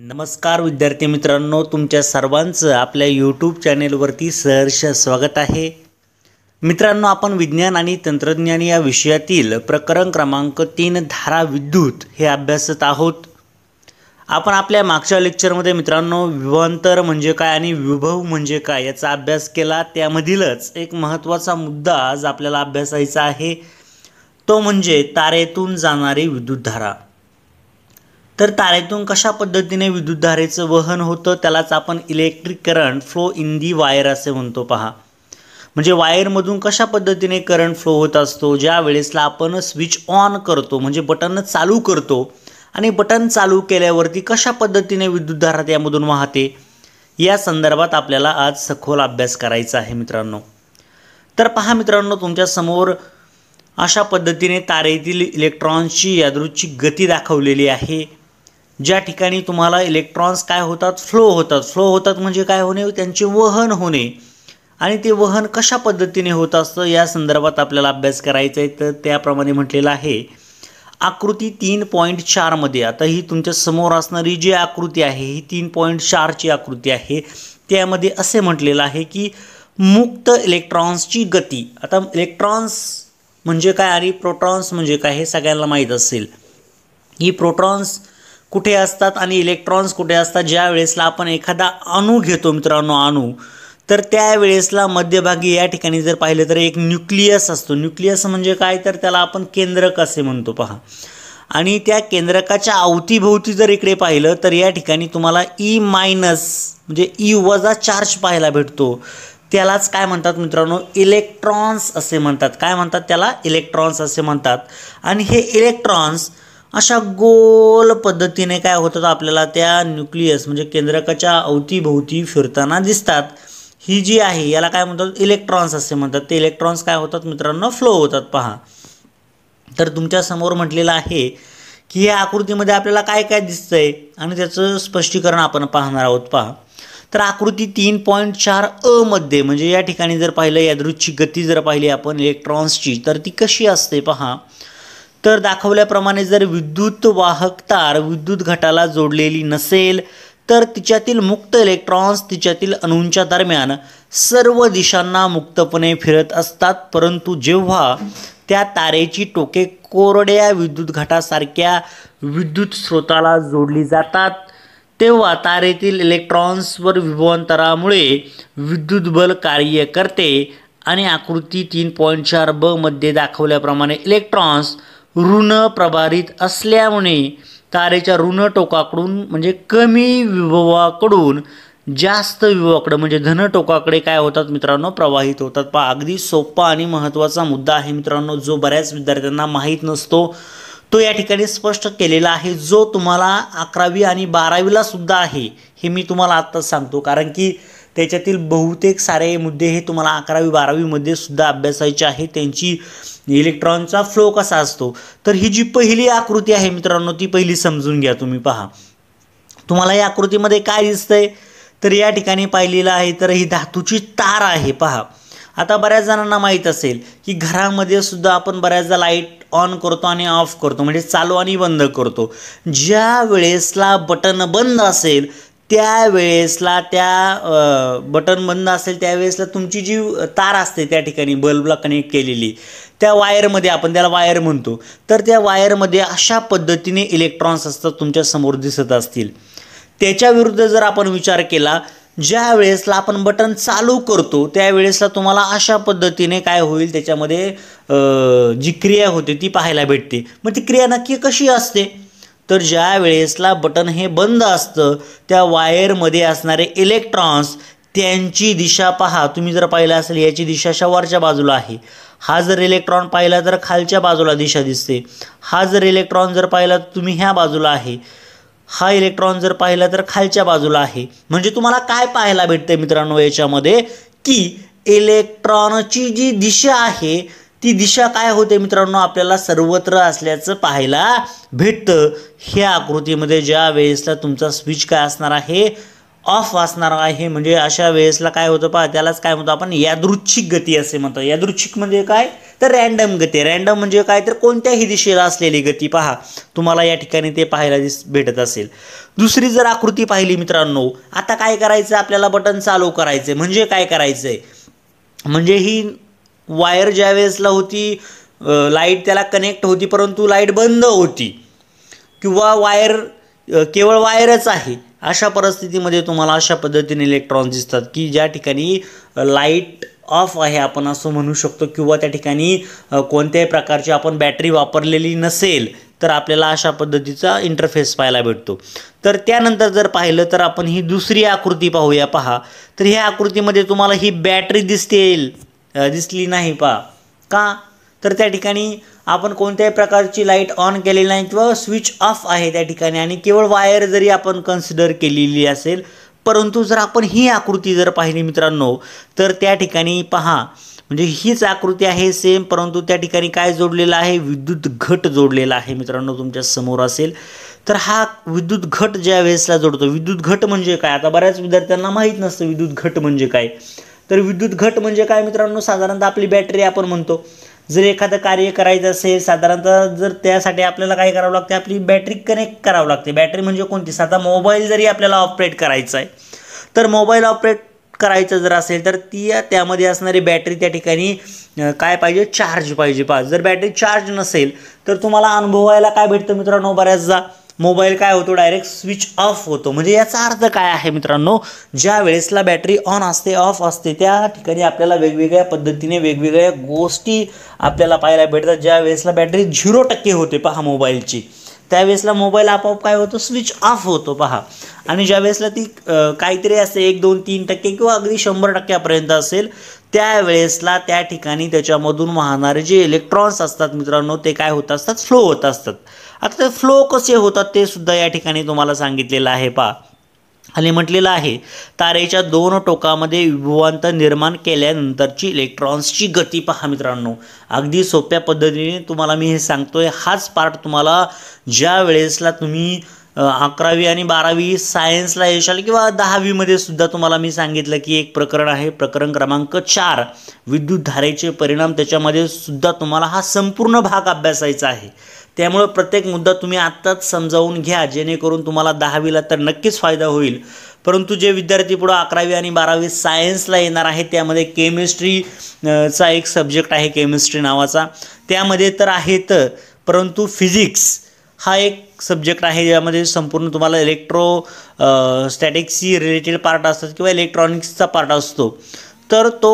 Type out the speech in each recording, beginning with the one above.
नमस्कार विद्यार्थी मित्रांनो तुमच्या सर्वांचं आपल्या यूट्यूब चॅनेलवरती सहर्ष स्वागत आहे मित्रांनो आपण विज्ञान आणि तंत्रज्ञान या विषयातील प्रकरण क्रमांक तीन धारा विद्युत हे अभ्यासत आहोत आपण आपल्या मागच्या लेक्चरमध्ये मित्रांनो विभांतर म्हणजे काय आणि विभव म्हणजे काय याचा अभ्यास केला त्यामधीलच एक महत्त्वाचा मुद्दा आज आपल्याला अभ्यासायचा आहे तो म्हणजे तारेतून जाणारी विद्युतधारा तर तारेतून कशा पद्धतीने विद्युतधारेचं वहन होतं त्यालाच आपण electric current flow in the wire असे म्हणतो पहा म्हणजे वायरमधून कशा पद्धतीने करंट फ्लो होत असतो ज्या वेळेसला आपण स्विच ऑन करतो म्हणजे बटन चालू करतो आणि बटन चालू केल्यावरती कशा पद्धतीने विद्युतधारा त्यामधून वाहते या संदर्भात आपल्याला आज सखोल अभ्यास करायचा आहे मित्रांनो तर पहा मित्रांनो तुमच्यासमोर अशा पद्धतीने तारेतील इलेक्ट्रॉन्सची यादृच्छिक गती दाखवलेली आहे ज्या ठिकाणी तुम्हाला इलेक्ट्रॉन्स काय होतात फ्लो होतात फ्लो होतात म्हणजे काय होणे त्यांचे वहन होणे आणि ते वहन कशा पद्धतीने होत असतं या संदर्भात आपल्याला अभ्यास करायचा आहे तर त्याप्रमाणे म्हटलेलं आहे आकृती तीन पॉईंट चारमध्ये आता ही तुमच्या समोर असणारी जी आकृती आहे ही तीन पॉईंट चारची आकृती आहे त्यामध्ये असे म्हटलेलं आहे की मुक्त इलेक्ट्रॉन्सची गती आता इलेक्ट्रॉन्स म्हणजे काय आणि प्रोटॉन्स म्हणजे काय हे सगळ्यांना माहीत असेल ही प्रोटॉन्स कुठे असतात आणि इलेक्ट्रॉन्स कुठे असतात ज्या वेळेसला आपण एखादा अणू घेतो मित्रांनो अणू तर त्यावेळेसला मध्यभागी या ठिकाणी जर पाहिलं तर एक न्यूक्लियस असतो न्यूक्लियस म्हणजे काय तर त्याला आपण केंद्रक असे म्हणतो पहा आणि त्या केंद्रकाच्या अवतीभोवती जर इकडे पाहिलं तर या ठिकाणी तुम्हाला ई e मायनस म्हणजे ई e वजा चार्ज पाहायला भेटतो त्यालाच काय म्हणतात मित्रांनो इलेक्ट्रॉन्स असे म्हणतात काय म्हणतात त्याला इलेक्ट्रॉन्स असे म्हणतात आणि हे इलेक्ट्रॉन्स अशा गोल पद्धतीने काय होतात आपल्याला त्या न्यूक्लियस म्हणजे केंद्रकाच्या अवतीभोवती फिरताना दिसतात ही जी आहे याला काय म्हणतात इलेक्ट्रॉन्स असे म्हणतात ते इलेक्ट्रॉन्स काय होतात मित्रांनो फ्लो होतात पहा तर तुमच्यासमोर म्हटलेलं आहे की या आकृतीमध्ये आपल्याला काय काय दिसतंय आणि त्याचं स्पष्टीकरण आपण पाहणार आहोत पहा तर आकृती तीन पॉईंट चार अ मध्ये म्हणजे या ठिकाणी जर पाहिलं यादृच्छिक गती जर पाहिली आपण इलेक्ट्रॉन्सची तर ती कशी असते पहा तर दाखवल्याप्रमाणे जर विद्युत वाहक तार विद्युत घटाला जोडलेली नसेल तर तिच्यातील मुक्त इलेक्ट्रॉन्स तिच्यातील अणूंच्या दरम्यान सर्व दिशांना मुक्तपणे फिरत असतात परंतु जेव्हा त्या तारेची टोके कोरड्या विद्युत घटासारख्या विद्युत स्रोताला जोडली जातात तेव्हा तारेतील इलेक्ट्रॉन्सवर विभवांतरामुळे विद्युत बल कार्य करते आणि आकृती तीन पॉईंट चार बमध्ये दाखवल्याप्रमाणे इलेक्ट्रॉन्स ऋण प्रभारित असल्यामुळे तारेच्या ऋण टोकाकडून म्हणजे कमी विभवाकडून जास्त विभवाकडं म्हणजे धनटोकाकडे काय होतात मित्रांनो प्रवाहित होतात पहा अगदी सोपा आणि महत्त्वाचा मुद्दा आहे मित्रांनो जो बऱ्याच विद्यार्थ्यांना माहीत नसतो तो या ठिकाणी स्पष्ट केलेला आहे जो तुम्हाला अकरावी आणि बारावीला सुद्धा आहे हे मी तुम्हाला आत्ताच सांगतो कारण की त्याच्यातील बहुतेक सारे मुद्दे हे तुम्हाला अकरावी बारावीमध्ये सुद्धा अभ्यासायचे आहे त्यांची इलेक्ट्रॉनचा फ्लो कसा असतो तर ही जी पहिली आकृती आहे मित्रांनो ती पहिली समजून घ्या तुम्ही पहा तुम्हाला या आकृतीमध्ये काय दिसतंय तर या ठिकाणी पाहिलेलं आहे तर ही धातूची तार आहे पहा आता बऱ्याच जणांना माहीत असेल की घरामध्ये सुद्धा आपण बऱ्याचदा लाईट ऑन करतो आणि ऑफ करतो म्हणजे चालू आणि बंद करतो ज्या वेळेसला बटन बंद असेल त्या वेळेसला त्या बटन बंद असेल त्यावेळेसला तुमची जी तार असते त्या ठिकाणी बल्बला कनेक्ट केलेली त्या वायरमध्ये आपण त्याला वायर म्हणतो तर त्या वायरमध्ये अशा पद्धतीने इलेक्ट्रॉन्स असतात तुमच्या समोर दिसत असतील त्याच्या विरुद्ध जर आपण विचार केला ज्या वेळेसला आपण बटन चालू करतो त्यावेळेसला तुम्हाला अशा पद्धतीने काय होईल त्याच्यामध्ये जी क्रिया होते ती पाहायला भेटते मग ती क्रिया नक्की कशी असते तर ज्या वेळेसला बटन हे बंद असतं त्या वायरमध्ये असणारे इलेक्ट्रॉन्स त्यांची दिशा पहा तुम्ही जर पाहिलं असेल याची दिशा शवारच्या बाजूला आहे हा जर इलेक्ट्रॉन पाहिला तर खालच्या बाजूला दिशा दिसते हा जर इलेक्ट्रॉन जर पाहिला तर तुम्ही ह्या बाजूला आहे हा इलेक्ट्रॉन जर पाहिला तर खालच्या बाजूला आहे म्हणजे तुम्हाला काय पाहायला भेटते मित्रांनो याच्यामध्ये की इलेक्ट्रॉनची जी दिशा आहे ती दिशा काय होते मित्रांनो आपल्याला सर्वत्र असल्याचं पाहायला भेटतं ह्या आकृतीमध्ये ज्या वेळेसला तुमचा स्विच काय असणार आहे ऑफ असणार आहे म्हणजे अशा वेळेसला काय होतं पहा त्यालाच काय म्हणतो आपण यादृच्छिक गती असे म्हणतो यादृच्छिक म्हणजे काय तर रँडम गती रँडम म्हणजे काय तर कोणत्याही दिशेला असलेली गती पहा तुम्हाला या ठिकाणी ते पाहायला दिस भेटत असेल दुसरी जर आकृती पाहिली मित्रांनो आता काय करायचं आपल्याला बटन चालू करायचं म्हणजे काय करायचं आहे म्हणजे ही वायर ज्या वेळेसला होती लाईट त्याला कनेक्ट होती परंतु लाईट बंद होती किंवा वायर केवळ वायरच आहे अशा परिस्थितीमध्ये तुम्हाला अशा पद्धतीने इलेक्ट्रॉन्स दिसतात की ज्या ठिकाणी लाईट ऑफ आहे आपण असं म्हणू शकतो किंवा त्या ठिकाणी कोणत्याही प्रकारची आपण बॅटरी वापरलेली नसेल तर आपल्याला अशा पद्धतीचा इंटरफेस पाहायला भेटतो तर त्यानंतर जर पाहिलं तर आपण ही दुसरी आकृती पाहूया पहा तर ह्या आकृतीमध्ये तुम्हाला ही बॅटरी दिसते दिसली नाही पहा का तर त्या ठिकाणी आपण कोणत्याही प्रकारची लाईट ऑन केलेली नाही किंवा स्विच ऑफ आहे त्या ठिकाणी आणि केवळ वायर जरी आपण कन्सिडर केलेली असेल परंतु जर आपण ही आकृती जर पाहिली मित्रांनो तर त्या ठिकाणी पहा म्हणजे हीच आकृती आहे सेम परंतु त्या ठिकाणी काय जोडलेलं आहे विद्युत घट जोडलेला आहे मित्रांनो तुमच्या समोर असेल तर हा विद्युत घट ज्या वेळेसला जोडतो विद्युत घट म्हणजे काय आता बऱ्याच विद्यार्थ्यांना माहीत नसतं विद्युत घट म्हणजे काय तर विद्युत घट म्हणजे काय मित्रांनो साधारणतः आपली बॅटरी आपण म्हणतो जर एखादं कार्य करायचं असेल साधारणतः जर त्यासाठी आपल्याला काय करावं लागते आपली बॅटरी कनेक्ट करावं लागते बॅटरी म्हणजे कोणती साधा मोबाईल जरी आपल्याला ऑपरेट करायचा आहे तर मोबाईल ऑपरेट करायचं जर असेल तर ती त्यामध्ये असणारी बॅटरी त्या ठिकाणी काय पाहिजे चार्ज पाहिजे पाहिजे जर बॅटरी चार्ज नसेल तर तुम्हाला अनुभवायला काय भेटतं मित्रांनो बऱ्याचदा मोबाईल काय होतो डायरेक्ट स्विच ऑफ होतो म्हणजे याचा अर्थ काय आहे मित्रांनो ज्या वेळेसला बॅटरी ऑन असते ऑफ असते त्या ठिकाणी आपल्याला वेगवेगळ्या पद्धतीने वेगवेगळ्या गोष्टी आपल्याला पाहायला भेटतात ज्या वेळेसला बॅटरी झिरो टक्के होते पहा मोबाईलची त्यावेळेसला मोबाईल आपोआप काय होतो स्विच ऑफ होतो पहा आणि ज्या वेळेसला ती काहीतरी असते एक दोन तीन टक्के किंवा अगदी शंभर टक्क्यापर्यंत असेल त्यावेळेसला त्या ठिकाणी त्याच्यामधून वाहणारे जे इलेक्ट्रॉन्स असतात मित्रांनो ते काय होत असतात फ्लो होत असतात आता ते फ्लो कसे होतात ते सुद्धा या ठिकाणी तुम्हाला सांगितलेलं आहे पा आणि म्हटलेलं आहे तारेच्या दोन टोकामध्ये विभवांत निर्माण केल्यानंतरची इलेक्ट्रॉन्सची गती पहा मित्रांनो अगदी सोप्या पद्धतीने तुम्हाला मी हे सांगतोय हाच पार्ट तुम्हाला ज्या वेळेसला तुम्ही अकरावी आणि बारावी सायन्सला येशाल किंवा दहावीमध्ये सुद्धा तुम्हाला मी सांगितलं की एक प्रकरण आहे प्रकरण क्रमांक चार विद्युत धारेचे परिणाम त्याच्यामध्ये सुद्धा तुम्हाला हा संपूर्ण भाग अभ्यासायचा आहे त्यामुळं प्रत्येक मुद्दा तुम्ही आत्ताच समजावून घ्या जेणेकरून तुम्हाला दहावीला तर नक्कीच फायदा होईल परंतु जे विद्यार्थी पुढं अकरावी आणि बारावी सायन्सला येणार आहे त्यामध्ये केमिस्ट्रीचा एक सब्जेक्ट आहे केमिस्ट्री नावाचा त्यामध्ये तर आहे तर परंतु फिजिक्स हा एक सब्जेक्ट आहे ज्यामध्ये संपूर्ण तुम्हाला इलेक्ट्रो स्टॅटिक्सशी रिलेटेड पार्ट असतात किंवा इलेक्ट्रॉनिक्सचा पार्ट असतो तर तो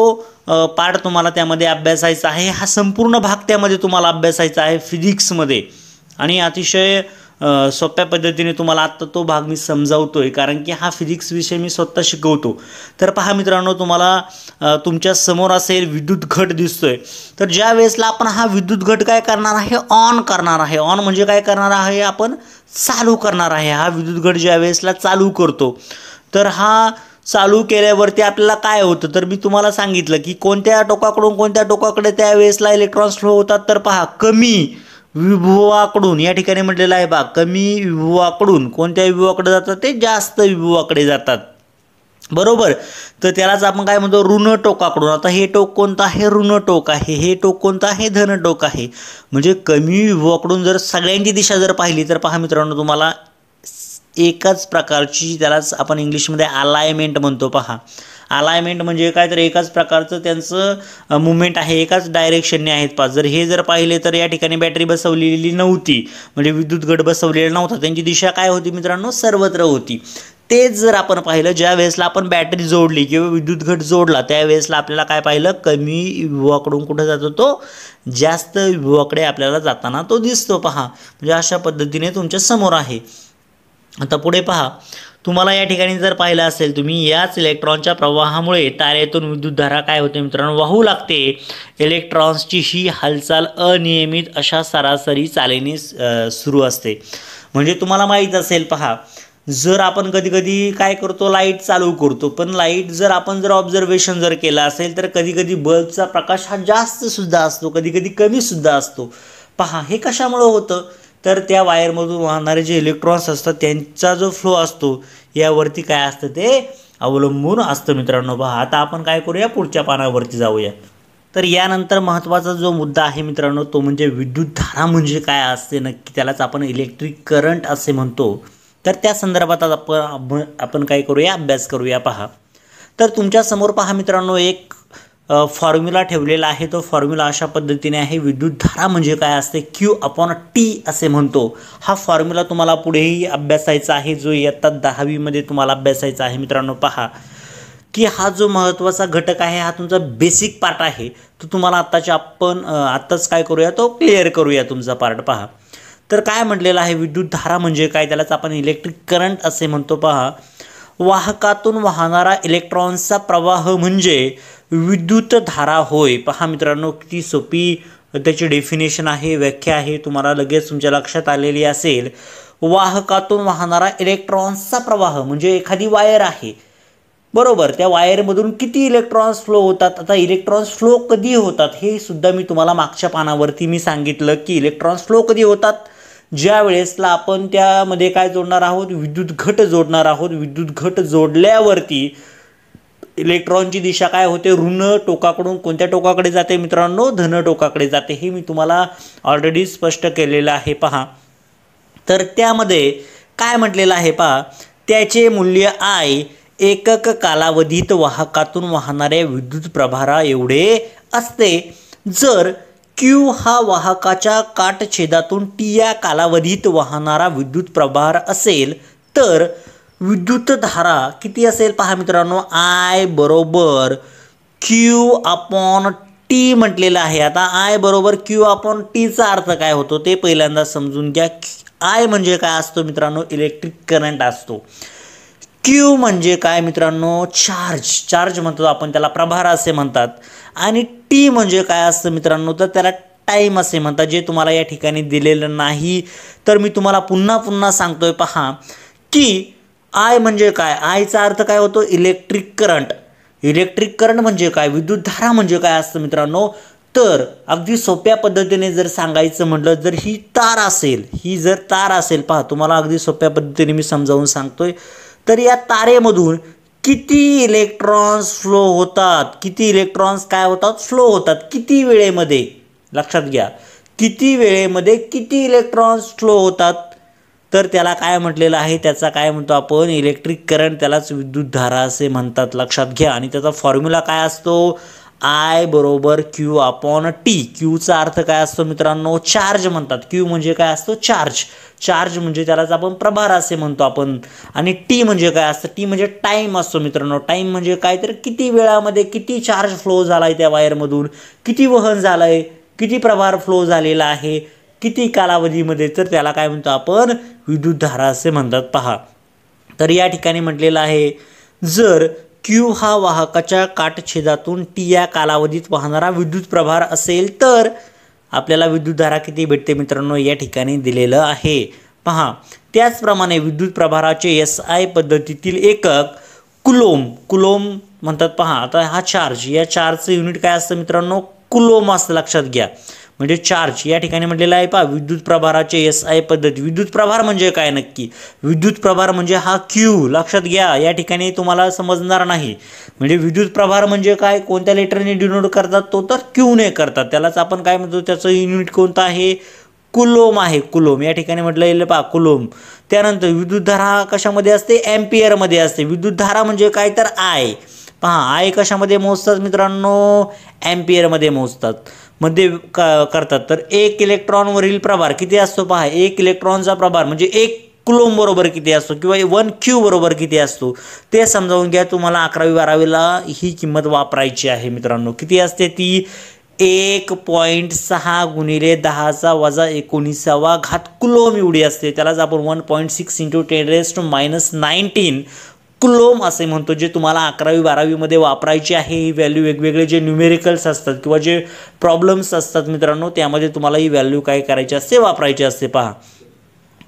पार्ट तुम्हाला त्यामध्ये अभ्यासायचा आहे हा संपूर्ण भाग त्यामध्ये तुम्हाला अभ्यासायचा आहे फिजिक्समध्ये आणि अतिशय सोप्या पद्धतीने तुम्हाला आत्ता तो भाग मी समजावतो आहे कारण की हा फिजिक्स विषय मी स्वतः शिकवतो तर पहा मित्रांनो तुम्हाला तुमच्या समोर असेल विद्युत घट दिसतोय तर ज्या वेळेसला आपण हा विद्युत घट काय करणार आहे ऑन करणार आहे ऑन म्हणजे काय करणार आहे आपण चालू करणार आहे हा विद्युत घट ज्या वेळेसला चालू करतो तर हा चालू केल्यावरती आपल्याला काय होतं तर मी तुम्हाला सांगितलं की कोणत्या टोकाकडून कोणत्या टोकाकडे त्यावेळेसला इलेक्ट्रॉन्स फ्लो होतात तर पहा कमी विभुवाकडून या ठिकाणी म्हटलेलं आहे बा कमी विभुवाकडून कोणत्या विभुवाकडे जातात ते जास्त विभुवाकडे जातात बरोबर तर त्यालाच आपण काय म्हणतो ऋण टोकाकडून आता हे टोक कोणतं आहे ऋण टोक आहे हे टोक कोणतं आहे धन टोक आहे म्हणजे कमी विभवाकडून जर सगळ्यांची दिशा जर पाहिली तर पहा मित्रांनो तुम्हाला एकाच प्रकारची त्यालाच आपण इंग्लिशमध्ये अलायमेंट म्हणतो पहा अलायमेंट म्हणजे काय तर एकाच प्रकारचं त्यांचं मुवमेंट आहे एकाच डायरेक्शनने आहेत पाच जर हे जर पाहिले तर या ठिकाणी बॅटरी बसवलेली नव्हती म्हणजे विद्युत गट बसवलेला नव्हता त्यांची दिशा काय होती मित्रांनो सर्वत्र होती तेच जर आपण पाहिलं ज्या वेळेसला आपण बॅटरी जोडली किंवा विद्युत घट जोडला वेळेसला आपल्याला काय पाहिलं कमी युवाकडून कुठं जातो तो जास्त युवाकडे आपल्याला जाताना तो दिसतो पहा म्हणजे अशा पद्धतीने तुमच्या समोर आहे आता पुढे पहा तुम्हाला या ठिकाणी जर पाहिलं असेल तुम्ही याच इलेक्ट्रॉनच्या प्रवाहामुळे तारेतून धारा काय होते मित्रांनो वाहू लागते इलेक्ट्रॉन्सची ही हालचाल अनियमित अशा सरासरी चालीने सुरू असते म्हणजे तुम्हाला माहीत असेल पहा जर आपण कधीकधी काय करतो लाईट चालू करतो पण लाईट जर आपण जर ऑब्झर्वेशन जर केलं असेल तर कधीकधी बल्बचा प्रकाश हा जास्त सुद्धा असतो कधीकधी कधी कमी सुद्धा असतो पहा हे कशामुळं होतं तर त्या वायरमधून वाहणारे जे इलेक्ट्रॉन्स असतात त्यांचा जो फ्लो असतो यावरती काय असतं ते अवलंबून असतं मित्रांनो पहा आता आपण काय करूया पुढच्या पानावरती जाऊया तर यानंतर महत्त्वाचा जो मुद्दा आहे मित्रांनो तो म्हणजे विद्युत धारा म्हणजे काय असते नक्की त्यालाच आपण इलेक्ट्रिक करंट असे म्हणतो तर त्या संदर्भात आपण आपण काय करूया अभ्यास करूया पहा तर तुमच्यासमोर पहा मित्रांनो एक फॉर्म्युला ठेवलेला आहे तो फॉर्म्युला अशा पद्धतीने आहे विद्युत धारा म्हणजे काय असते क्यू अपॉन टी असे म्हणतो हा फॉर्म्युला तुम्हाला पुढेही अभ्यासायचा आहे जो इयत्ता दहावीमध्ये तुम्हाला अभ्यासायचा आहे मित्रांनो पहा की हा जो महत्त्वाचा घटक आहे हा तुमचा बेसिक पार्ट आहे तो तुम्हाला आत्ताच्या आपण आत्ताच काय करूया तो क्लिअर करूया तुमचा पार्ट पहा तर काय म्हटलेला आहे विद्युत धारा म्हणजे काय त्यालाच आपण इलेक्ट्रिक करंट असे म्हणतो पहा वाहकातून वाहणारा इलेक्ट्रॉन्सचा प्रवाह म्हणजे विद्युत धारा होय पहा मित्रांनो किती सोपी त्याची डेफिनेशन आहे व्याख्या आहे तुम्हाला लगेच तुमच्या लक्षात आलेली असेल वाहकातून वाहणारा इलेक्ट्रॉन्सचा प्रवाह म्हणजे एखादी वायर आहे बरोबर त्या वायरमधून किती इलेक्ट्रॉन्स फ्लो होतात आता इलेक्ट्रॉन्स फ्लो कधी होतात हे सुद्धा मी तुम्हाला मागच्या पानावरती मी सांगितलं की इलेक्ट्रॉन्स फ्लो कधी होतात ज्या वेळेसला आपण त्यामध्ये काय जोडणार आहोत विद्युत घट जोडणार आहोत विद्युत घट जोडल्यावरती इलेक्ट्रॉनची दिशा काय होते ऋण टोकाकडून कोणत्या टोकाकडे जाते मित्रांनो धन टोकाकडे जाते हे मी तुम्हाला ऑलरेडी स्पष्ट केलेलं आहे पहा तर त्यामध्ये काय म्हटलेलं आहे पहा त्याचे मूल्य आय एकक कालावधीत वाहकातून वाहणाऱ्या विद्युत प्रभारा एवढे असते जर क्यू हा वाहकाच्या काटछेदातून टी या कालावधीत वाहणारा विद्युत प्रभार असेल तर विद्युत धारा किती असेल पहा मित्रांनो आय बरोबर क्यू अपॉन टी म्हटलेलं आहे आता आय बरोबर क्यू अपॉन टीचा अर्थ काय होतो ते पहिल्यांदा समजून घ्या आय म्हणजे काय असतो मित्रांनो इलेक्ट्रिक करंट असतो क्यू म्हणजे काय मित्रांनो चार्ज चार्ज म्हणतो आपण त्याला प्रभार असे म्हणतात आणि टी म्हणजे काय असतं मित्रांनो तर त्याला टाईम असे म्हणतात जे तुम्हाला या ठिकाणी दिलेलं नाही तर मी तुम्हाला पुन्हा पुन्हा सांगतोय पहा की आय म्हणजे काय आयचा अर्थ काय होतो इलेक्ट्रिक करंट इलेक्ट्रिक करंट म्हणजे काय विद्युत धारा म्हणजे काय असतं मित्रांनो तर अगदी सोप्या पद्धतीने जर सांगायचं म्हटलं जर ही तार असेल ही जर तार असेल पहा तुम्हाला अगदी सोप्या पद्धतीने मी समजावून सांगतोय तर या तारेमधून किती इलेक्ट्रॉन्स फ्लो होतात किती इलेक्ट्रॉन्स काय होतात फ्लो होतात किती वेळेमध्ये लक्षात घ्या किती वेळेमध्ये किती इलेक्ट्रॉन्स फ्लो होतात तर त्याला काय म्हटलेलं आहे त्याचा काय म्हणतो आपण इलेक्ट्रिक करंट त्यालाच विद्युत धारा असे म्हणतात लक्षात घ्या आणि त्याचा फॉर्म्युला काय असतो आय बरोबर क्यू आपण टी क्यूचा अर्थ काय असतो मित्रांनो चार्ज म्हणतात क्यू म्हणजे काय असतो चार्ज चार्ज म्हणजे त्यालाच आपण प्रभार असे म्हणतो आपण आणि टी म्हणजे काय असतं टी म्हणजे टाईम असतो मित्रांनो टाईम म्हणजे काय तर किती वेळामध्ये किती चार्ज फ्लो झाला आहे त्या वायरमधून किती वहन झालं आहे किती प्रभार फ्लो झालेला आहे किती कालावधीमध्ये तर त्याला काय म्हणतो आपण विद्युत धारा असे म्हणतात पहा तर या ठिकाणी म्हटलेलं आहे जर क्यू हा वाहकाच्या काटछेदातून टी या कालावधीत वाहणारा विद्युत प्रभार असेल तर आपल्याला विद्युत धारा किती भेटते मित्रांनो या ठिकाणी दिलेलं आहे पहा त्याचप्रमाणे विद्युत प्रभाराचे एस आय पद्धतीतील एकक कुलोम कुलोम म्हणतात पहा आता हा चार्ज या चार्जचं युनिट काय असतं मित्रांनो कुलोम असं लक्षात घ्या म्हणजे चार्ज या ठिकाणी म्हटलेलं आहे पहा विद्युत प्रभाराचे एस आय पद्धत विद्युत प्रभार म्हणजे काय नक्की विद्युत प्रभार म्हणजे हा क्यू लक्षात घ्या या ठिकाणी तुम्हाला समजणार नाही म्हणजे विद्युत प्रभार म्हणजे काय कोणत्या लेटरने डिनोट करतात तो तर क्यूने करतात त्यालाच आपण काय म्हणतो त्याचं युनिट कोणतं आहे कुलोम आहे कुलोम या ठिकाणी म्हटलं पहा कुलोम त्यानंतर विद्युत धारा कशामध्ये असते एम्पियरमध्ये असते विद्युत धारा म्हणजे काय तर आय पहा आय कशामध्ये मोजतात मित्रांनो एम्पियरमध्ये मोजतात मध्ये करतात तर एक इलेक्ट्रॉनवरील प्रभार किती असतो पहा एक इलेक्ट्रॉनचा प्रभार म्हणजे एक कुलोम बरोबर किती असतो किंवा वन क्यू बरोबर किती असतो ते समजावून घ्या तुम्हाला अकरावी बारावीला ही किंमत वापरायची आहे मित्रांनो किती असते ती एक पॉईंट सहा गुणिले दहाचा वजा एकोणीसावा घात कुलोम एवढी असते त्यालाच आपण one point six into ten raise minus nineteen coulomb असे म्हणतो जे तुम्हाला अकरावी बारावीमध्ये वापरायचे आहे ही व्हॅल्यू वेगवेगळे जे न्यूमेरिकल्स असतात किंवा जे प्रॉब्लेम्स असतात मित्रांनो त्यामध्ये तुम्हाला ही व्हॅल्यू काय करायची असते वापरायची असते पहा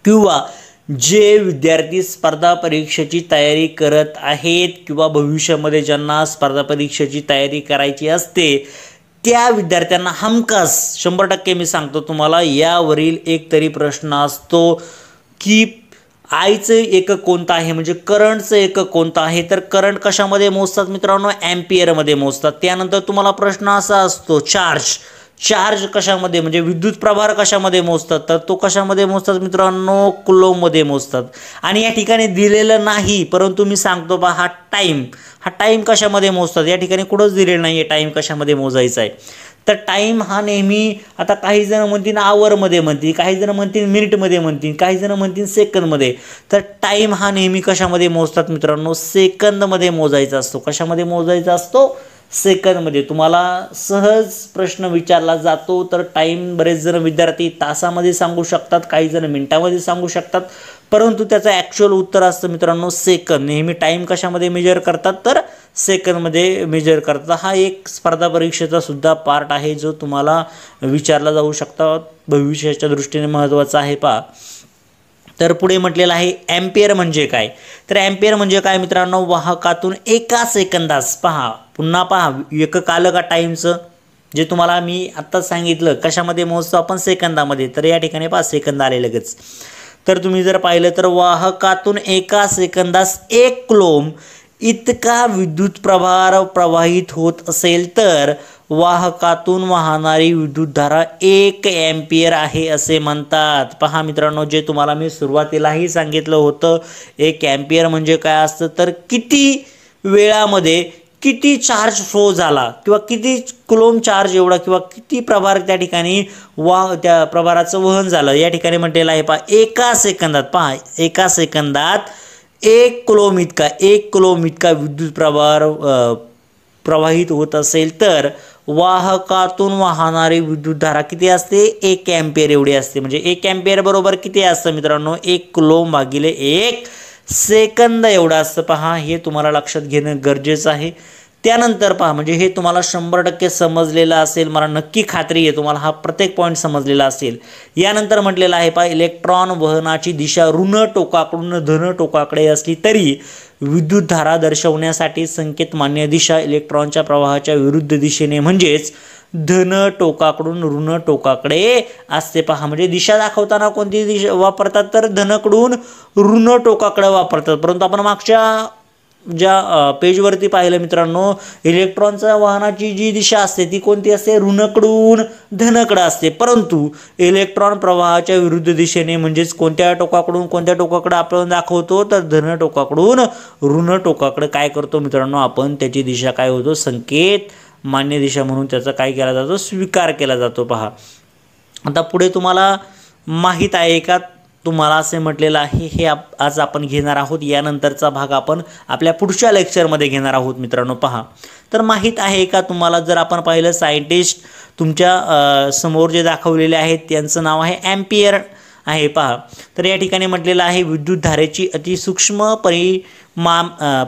किंवा जे विद्यार्थी स्पर्धा परीक्षेची तयारी करत आहेत किंवा भविष्यामध्ये ज्यांना स्पर्धा परीक्षेची तयारी करायची असते त्या विद्यार्थ्यांना हमखास शंभर टक्के मी सांगतो तुम्हाला यावरील एक तरी प्रश्न असतो की आयचं एकक कोणतं आहे म्हणजे करंटचं एकक कोणतं आहे तर करंट कशामध्ये मोजतात मित्रांनो ॲम्पियरमध्ये मोजतात त्यानंतर तुम्हाला प्रश्न असा असतो चार्ज चार्ज कशामध्ये म्हणजे विद्युत प्रभार कशामध्ये मोजतात तर तो कशामध्ये मोजतात मित्रांनो कुलोमध्ये मोजतात आणि या ठिकाणी दिलेलं नाही परंतु मी सांगतो बा हा टाईम हा टाईम कशामध्ये मोजतात या ठिकाणी कुठंच दिलेला नाही आहे टाईम कशामध्ये मोजायचा आहे तर टाईम हा नेहमी आता काही जण म्हणतील आवरमध्ये म्हणतील काही जण म्हणतील मिनिटमध्ये म्हणतील काही जण म्हणतील सेकंदमध्ये तर टाईम हा नेहमी कशामध्ये मोजतात मित्रांनो सेकंदमध्ये मोजायचा असतो कशामध्ये मोजायचा असतो सेकंदमध्ये तुम्हाला सहज प्रश्न विचारला जातो तर टाईम बरेच जण विद्यार्थी तासामध्ये सांगू शकतात काही जण मिनिटामध्ये सांगू शकतात परंतु त्याचं ॲक्च्युअल उत्तर असतं मित्रांनो सेकंद नेहमी टाईम कशामध्ये मेजर करतात तर सेकंदमध्ये मेजर करतात हा एक स्पर्धा परीक्षेचा सुद्धा पार्ट आहे जो तुम्हाला विचारला जाऊ शकता भविष्याच्या दृष्टीने महत्त्वाचा आहे पा तर पुढे म्हटलेलं आहे ॲम्पियर म्हणजे काय तर ॲम्पियर म्हणजे काय मित्रांनो वाहकातून एका सेकंदास पहा पुन्हा पहा एक काल का टाईमचं जे तुम्हाला मी आत्ताच सांगितलं कशामध्ये मोजतो आपण सेकंदामध्ये तर या ठिकाणी पहा सेकंद आले लगेच तर तुम्ही जर पाहिलं तर वाहकातून एका सेकंदास एक क्लोम इतका विद्युत प्रभार प्रवाहित होत असेल तर वाहकातून वाहणारी विद्युत धारा एक एम्पियर आहे असे म्हणतात पहा मित्रांनो जे तुम्हाला मी सुरुवातीलाही सांगितलं होतं एक एम्पियर म्हणजे काय असतं तर किती वेळामध्ये किती चार्ज फ्लो झाला किंवा किती कुलोम चार्ज एवढा किंवा किती प्रभार त्या ठिकाणी वा त्या प्रभाराचं वहन झालं या ठिकाणी म्हटलेलं आहे पहा एका सेकंदात पहा एका सेकंदात एक कुलोम इतका एक कुलोम इतका विद्युत प्रभार प्रवाहित होत असेल तर वाहकातून वाहणारी विद्युतधारा किती असते एक कॅम्पेअर एवढी असते म्हणजे एक ॲम्पेअर बरोबर किती असतं मित्रांनो एक कुलोम भागिले एक सेकंद एवढा असतं पहा हे तुम्हाला लक्षात घेणं गरजेचं आहे त्यानंतर पहा म्हणजे हे तुम्हाला शंभर टक्के समजलेलं असेल मला नक्की खात्री आहे तुम्हाला हा प्रत्येक पॉईंट समजलेला असेल यानंतर म्हटलेला आहे पहा इलेक्ट्रॉन वहनाची दिशा ऋण टोकाकडून धन टोकाकडे असली तरी विद्युत धारा दर्शवण्यासाठी संकेत मान्य दिशा इलेक्ट्रॉनच्या प्रवाहाच्या विरुद्ध दिशेने म्हणजेच धन टोकाकडून ऋण टोकाकडे असते पहा म्हणजे दिशा दाखवताना कोणती दिशा वापरतात तर धनकडून ऋण टोकाकडे वापरतात परंतु आपण मागच्या ज्या पेजवरती पाहिलं मित्रांनो इलेक्ट्रॉनच्या वाहनाची जी दिशा असते ती कोणती असते ऋणकडून धनकडे असते परंतु इलेक्ट्रॉन प्रवाहाच्या विरुद्ध दिशेने म्हणजेच कोणत्या टोकाकडून कोणत्या टोकाकडे आपण दाखवतो तर धन टोकाकडून ऋण टोकाकडे काय करतो मित्रांनो आपण त्याची दिशा काय होतो संकेत मान्य दिशा म्हणून त्याचा काय केला जातो स्वीकार केला जातो पहा आता पुढे तुम्हाला माहीत आहे का तुम्हाला असे म्हटलेलं आहे हे आप आज आपण घेणार आहोत यानंतरचा भाग आपण आपल्या पुढच्या लेक्चरमध्ये घेणार आहोत मित्रांनो पहा तर माहीत आहे का तुम्हाला जर आपण पाहिलं सायंटिस्ट तुमच्या समोर जे दाखवलेले आहेत त्यांचं नाव आहे ॲम्पियर आहे पहा तर या ठिकाणी म्हटलेलं आहे विद्युत धारेची अतिसूक्ष्म परि मा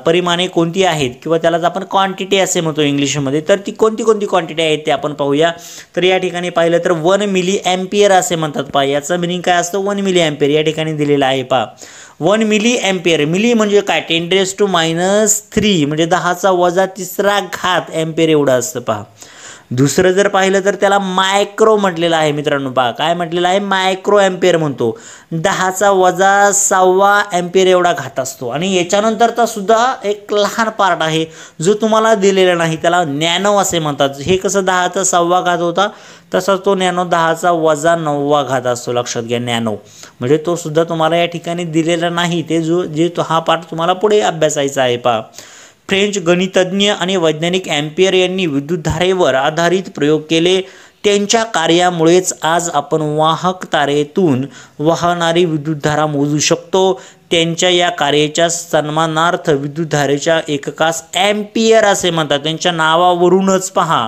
परिमाणे कोणती आहेत किंवा त्यालाच आपण क्वांटिटी असे म्हणतो इंग्लिशमध्ये तर ती कोणती कोणती क्वांटिटी आहेत ते आपण पाहूया तर या ठिकाणी पाहिलं तर वन मिली एम्पियर असे म्हणतात पहा याचं मिनिंग काय असतं वन मिली ॲम्पियर या ठिकाणी दिलेलं आहे पहा वन मिली एम्पियर मिली म्हणजे काय ten raise two minus three म्हणजे दहाचा वजा तिसरा घात ॲम्पियर एवढा असतं पहा दुसरं जर पाहिलं तर त्याला मायक्रो म्हटलेलं आहे मित्रांनो पहा काय म्हटलेलं आहे मायक्रो एम्पियर म्हणतो दहाचा वजा सहावा ॲम्पेअर एवढा घात असतो आणि याच्यानंतरचा सुद्धा एक लहान पार्ट आहे जो तुम्हाला दिलेला नाही त्याला नॅनो असे म्हणतात हे कसं दहाचा सहावा घात होता तसा तो नॅनो दहाचा वजा नववा घात असतो लक्षात घ्या नॅनो म्हणजे तो सुद्धा तुम्हाला या ठिकाणी दिलेला नाही ते जो जे हा पार्ट तुम्हाला पुढे अभ्यासायचा आहे पहा फ्रेंच गणितज्ञ आणि वैज्ञानिक ॲम्पियर यांनी विद्युतधारेवर आधारित प्रयोग केले त्यांच्या कार्यामुळेच आज आपण वाहक तारेतून वाहणारी विद्युतधारा मोजू शकतो त्यांच्या या कार्याच्या सन्मानार्थ विद्युतधारेच्या एककास ॲम्पियर असे म्हणतात त्यांच्या नावावरूनच पहा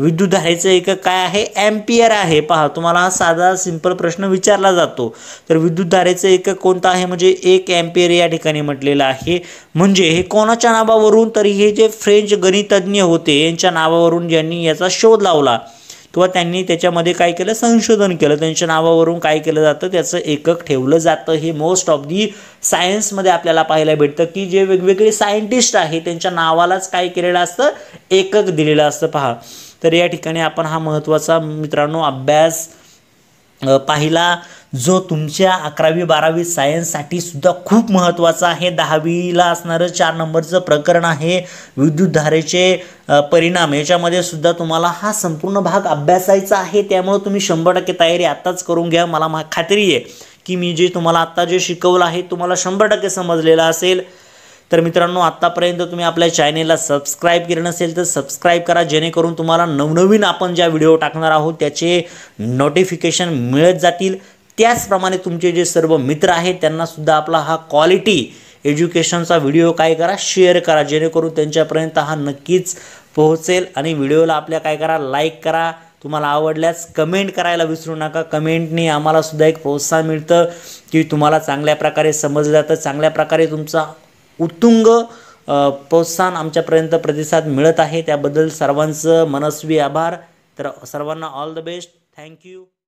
विद्युतधारेचं एकक काय आहे ॲम्पियर आहे पहा तुम्हाला हा साधा सिंपल प्रश्न विचारला जातो तर विद्युतधारेचं एकक कोणतं आहे म्हणजे एक ॲम्पियर या ठिकाणी म्हटलेलं आहे म्हणजे हे कोणाच्या नावावरून तर हे जे फ्रेंच गणितज्ञ होते यांच्या नावावरून ज्यांनी याचा शोध लावला किंवा त्यांनी त्याच्यामध्ये काय केलं संशोधन केलं त्यांच्या नावावरून काय केलं जातं त्याचं एकक ठेवलं जातं हे मोस्ट ऑफ दी सायन्समध्ये आपल्याला पाहायला भेटतं की जे वेगवेगळे सायंटिस्ट आहे त्यांच्या नावालाच काय केलेलं असतं एकक दिलेलं असतं पहा तर या ठिकाणी आपण हा महत्त्वाचा मित्रांनो अभ्यास पाहिला जो तुमच्या अकरावी बारावी सायन्ससाठी सुद्धा खूप महत्त्वाचा आहे दहावीला असणारं चार नंबरचं प्रकरण आहे विद्युत धारेचे परिणाम याच्यामध्ये सुद्धा तुम्हाला हा संपूर्ण भाग अभ्यासायचा आहे त्यामुळे तुम्ही शंभर टक्के तयारी आत्ताच करून घ्या मला खात्री आहे की मी जे तुम्हाला आत्ता जे शिकवलं आहे तुम्हाला शंभर टक्के समजलेलं असेल तर मित्रांनो आत्तापर्यंत तुम्ही आपल्या चॅनेलला सबस्क्राईब केलं नसेल तर सबस्क्राईब करा जेणेकरून तुम्हाला नवनवीन आपण ज्या व्हिडिओ टाकणार आहोत त्याचे नोटिफिकेशन मिळत जातील त्याचप्रमाणे तुमचे जे सर्व मित्र आहेत त्यांनासुद्धा आपला हा क्वालिटी एज्युकेशनचा व्हिडिओ काय करा शेअर करा जेणेकरून त्यांच्यापर्यंत हा नक्कीच पोहोचेल आणि व्हिडिओला आपल्या काय करा लाईक करा तुम्हाला आवडल्यास कमेंट करायला विसरू नका कमेंटने आम्हालासुद्धा एक प्रोत्साहन मिळतं की तुम्हाला चांगल्या प्रकारे समजलं जातं चांगल्या प्रकारे तुमचा उत्तुंग प्रोत्साहन आमच्यापर्यंत प्रतिसाद मिळत आहे त्याबद्दल सर्वांचं मनस्वी आभार तर सर्वांना ऑल द बेस्ट थँक्यू